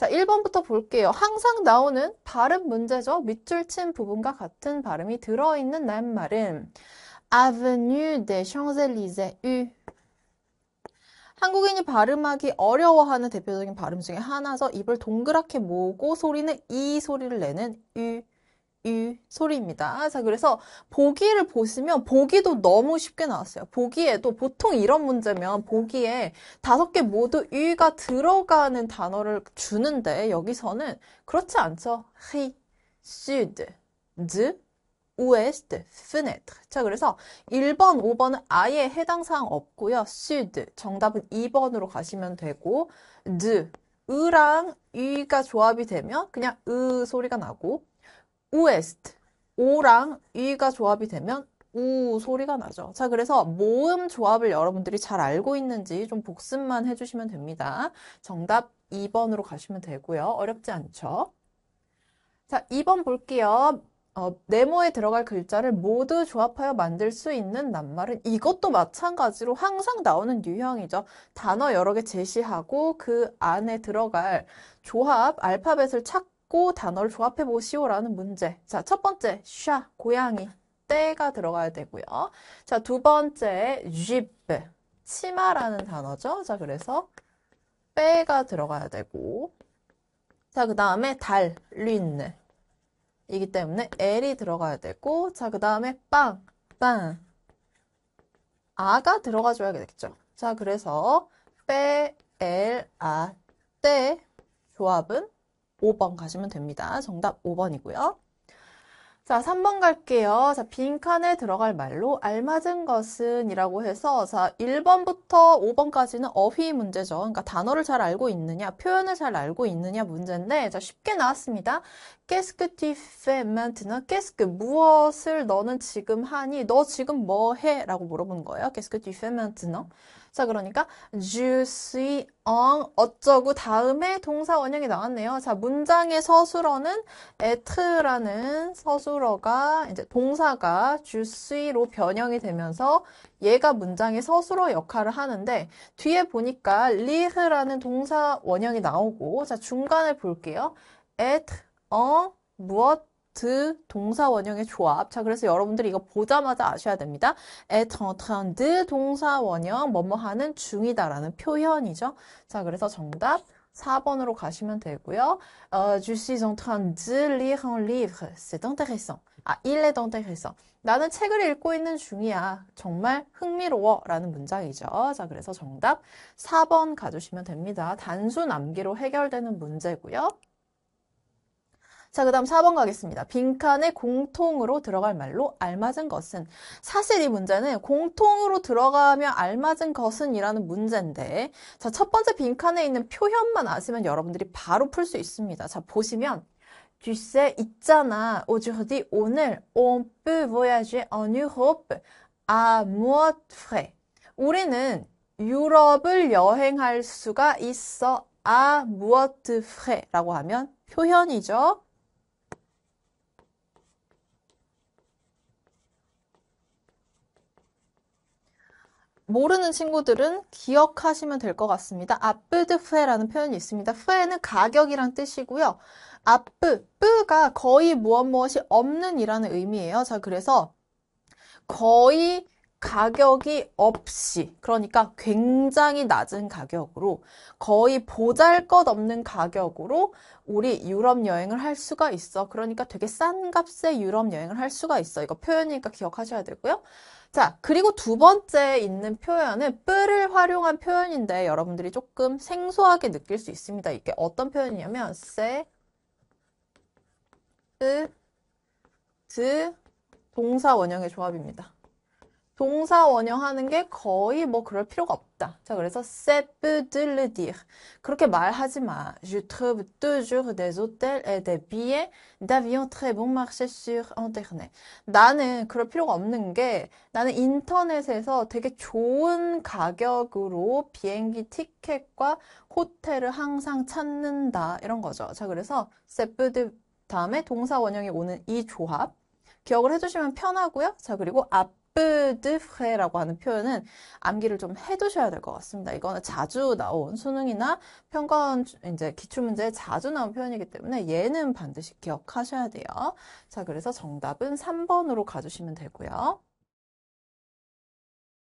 자, 1번부터 볼게요. 항상 나오는 발음 문제죠. 밑줄 친 부분과 같은 발음이 들어있는 낱말은 Avenue des Champs-Élysées 한국인이 발음하기 어려워하는 대표적인 발음 중에 하나죠 입을 동그랗게 모으고 소리는 이 소리를 내는 유 소리입니다. 자, 그래서 보기를 보시면 보기도 너무 쉽게 나왔어요. 보기에도 보통 이런 문제면 보기에 다섯 개 모두 위가 들어가는 단어를 주는데 여기서는 그렇지 않죠. 헤이, 슈드, 즈, ouest, fenêtre. 자, 그래서 1번, 5번은 아예 해당 사항 없고요. sud, 정답은 2번으로 가시면 되고, d, 으랑 위가 조합이 되면 그냥 으 소리가 나고, ouest, 오랑 이가 조합이 되면 우 소리가 나죠. 자, 그래서 모음 조합을 여러분들이 잘 알고 있는지 좀 복습만 해주시면 됩니다. 정답 2번으로 가시면 되고요. 어렵지 않죠? 자, 2번 볼게요. 어, 네모에 들어갈 글자를 모두 조합하여 만들 수 있는 낱말은 이것도 마찬가지로 항상 나오는 유형이죠. 단어 여러 개 제시하고 그 안에 들어갈 조합 알파벳을 찾고 찾고 단어를 조합해 보시오라는 문제. 자, 첫 번째, 샤, 고양이, 떼가 들어가야 되고요. 자, 두 번째, 쥐베, 치마라는 단어죠. 자, 그래서 빼가 들어가야 되고. 자, 그 다음에 달, 린네. 이기 때문에 L이 들어가야 되고, 자, 그 다음에 빵, 빵. 아가 들어가줘야 되겠죠. 자, 그래서 빼, 엘, 아, 떼 조합은 5번 가시면 됩니다. 정답 5번이고요. 자, 3번 갈게요. 자, 빈칸에 들어갈 말로 알맞은 것은 이라고 해서 자, 1번부터 5번까지는 어휘 문제죠. 그러니까 단어를 잘 알고 있느냐, 표현을 잘 알고 있느냐 문제인데 자, 쉽게 나왔습니다. Qu'est-ce que tu fais maintenant? Qu'est-ce que 무엇을 너는 지금 하니? 너 지금 뭐 해? 라고 물어본 거예요. Qu'est-ce que tu fais maintenant? 자, 그러니까 je suis en 어쩌고 다음에 동사 원형이 나왔네요. 자, 문장의 서술어는 et라는 서술어가 이제 동사가 je u i s 로 변형이 되면서 얘가 문장의 서술어 역할을 하는데 뒤에 보니까 l i 라는 동사 원형이 나오고 자, 중간에 볼게요. et en 무엇 t 동사 원형의 조합. 자, 그래서 여러분들이 이거 보자마자 아셔야 됩니다. est en train de 동사 원형 뭐뭐 하는 중이다라는 표현이죠. 자, 그래서 정답 4번으로 가시면 되고요. 어, je suis en train de lire un livre. C'est intéressant. 아, il est intéressant. 나는 책을 읽고 있는 중이야. 정말 흥미로워. 라는 문장이죠. 자, 그래서 정답 4번 가주시면 됩니다. 단순 암기로 해결되는 문제고요. 자, 그 다음 4번 가겠습니다. 빈칸에 공통으로 들어갈 말로 알맞은 것은 사실 이 문제는 공통으로 들어가면 알맞은 것은 이라는 문제인데 자, 첫 번째 빈칸에 있는 표현만 아시면 여러분들이 바로 풀 수 있습니다. 자, 보시면 글쎄 있잖아. 오주디 오늘 on p 야지어 v 호프 아무 e r 회 우리는 유럽을 여행할 수가 있어. 아 무엇 프회라고 하면 표현이죠. 모르는 친구들은 기억하시면 될 것 같습니다. 아프드 후에라는 표현이 있습니다. 후에는 가격이란 뜻이고요. 아프, 뿌가 거의 무엇 무엇이 없는 이라는 의미예요. 자, 그래서 거의 가격이 없이 그러니까 굉장히 낮은 가격으로 거의 보잘것없는 가격으로 우리 유럽 여행을 할 수가 있어 그러니까 되게 싼 값에 유럽 여행을 할 수가 있어 이거 표현이니까 기억하셔야 되고요 자 그리고 두 번째 있는 표현은 뿔을 활용한 표현인데 여러분들이 조금 생소하게 느낄 수 있습니다 이게 어떤 표현이냐면 세, 으, 드 동사 원형의 조합입니다 동사 원형하는 게 거의 뭐 그럴 필요가 없다. 자, 그래서 c'est peu de le dire. 그렇게 말하지 마. Je trouve toujours des hôtels et des billets d'avion très bon marché sur internet. 나는 그럴 필요가 없는 게 나는 인터넷에서 되게 좋은 가격으로 비행기 티켓과 호텔을 항상 찾는다. 이런 거죠. 자, 그래서 c'est peu de 다음에 동사 원형이 오는 이 조합 기억을 해주시면 편하고요. 자, 그리고 앞 peu de 라고 하는 표현은 암기를 좀 해두셔야 될 것 같습니다. 이거는 자주 나온 수능이나 평가원 이제 기출문제에 자주 나온 표현이기 때문에 얘는 반드시 기억하셔야 돼요. 자, 그래서 정답은 3번으로 가주시면 되고요.